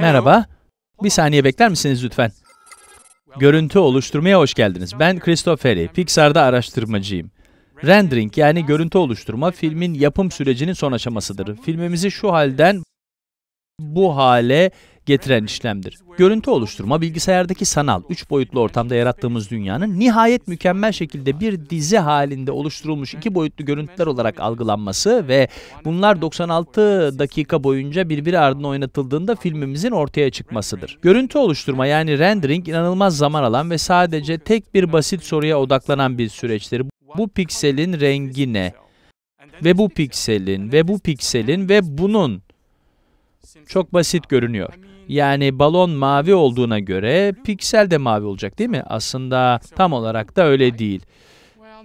Merhaba. Bir saniye bekler misiniz lütfen? Görüntü oluşturmaya hoş geldiniz. Ben Christopher'i, Pixar'da araştırmacıyım. Rendering yani görüntü oluşturma filmin yapım sürecinin son aşamasıdır. Filmimizi şu halden bu hale getiren işlemdir. Görüntü oluşturma bilgisayardaki sanal, üç boyutlu ortamda yarattığımız dünyanın nihayet mükemmel şekilde bir dizi halinde oluşturulmuş iki boyutlu görüntüler olarak algılanması ve bunlar 96 dakika boyunca birbiri ardına oynatıldığında filmimizin ortaya çıkmasıdır. Görüntü oluşturma yani rendering inanılmaz zaman alan ve sadece tek bir basit soruya odaklanan bir süreçtir. Bu pikselin rengi ne? Ve bu pikselin, ve bu pikselin, ve bunun çok basit görünüyor. Yani balon mavi olduğuna göre piksel de mavi olacak değil mi? Aslında tam olarak da öyle değil.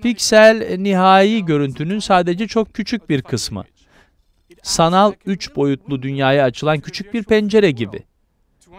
Piksel nihai görüntünün sadece çok küçük bir kısmı. Sanal üç boyutlu dünyaya açılan küçük bir pencere gibi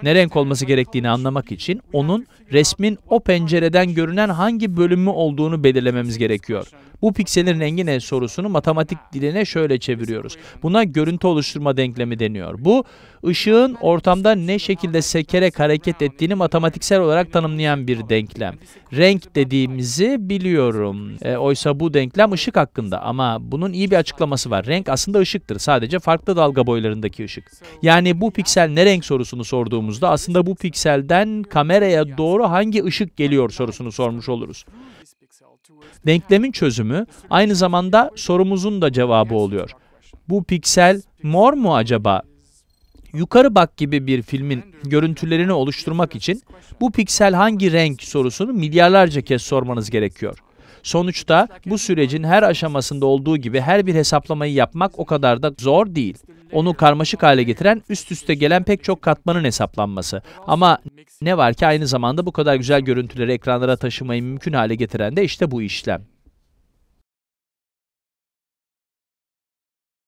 ne renk olması gerektiğini anlamak için onun resmin o pencereden görünen hangi bölümü olduğunu belirlememiz gerekiyor. Bu pikselin rengi ne sorusunu matematik diline şöyle çeviriyoruz. Buna görüntü oluşturma denklemi deniyor. Bu ışığın ortamda ne şekilde sekerek hareket ettiğini matematiksel olarak tanımlayan bir denklem. Renk dediğimizi biliyorum. E, oysa bu denklem ışık hakkında ama bunun iyi bir açıklaması var. Renk aslında ışıktır. Sadece farklı dalga boylarındaki ışık. Yani bu piksel ne renk sorusunu sorduğumuz sorduğumuzda aslında bu pikselden kameraya doğru hangi ışık geliyor sorusunu sormuş oluruz. Denklemin çözümü aynı zamanda sorumuzun da cevabı oluyor. Bu piksel mor mu acaba? Yukarı bak gibi bir filmin görüntülerini oluşturmak için bu piksel hangi renk sorusunu milyarlarca kez sormanız gerekiyor. Sonuçta bu sürecin her aşamasında olduğu gibi her bir hesaplamayı yapmak o kadar da zor değil onu karmaşık hale getiren üst üste gelen pek çok katmanın hesaplanması. Ama ne var ki aynı zamanda bu kadar güzel görüntüleri ekranlara taşımayı mümkün hale getiren de işte bu işlem.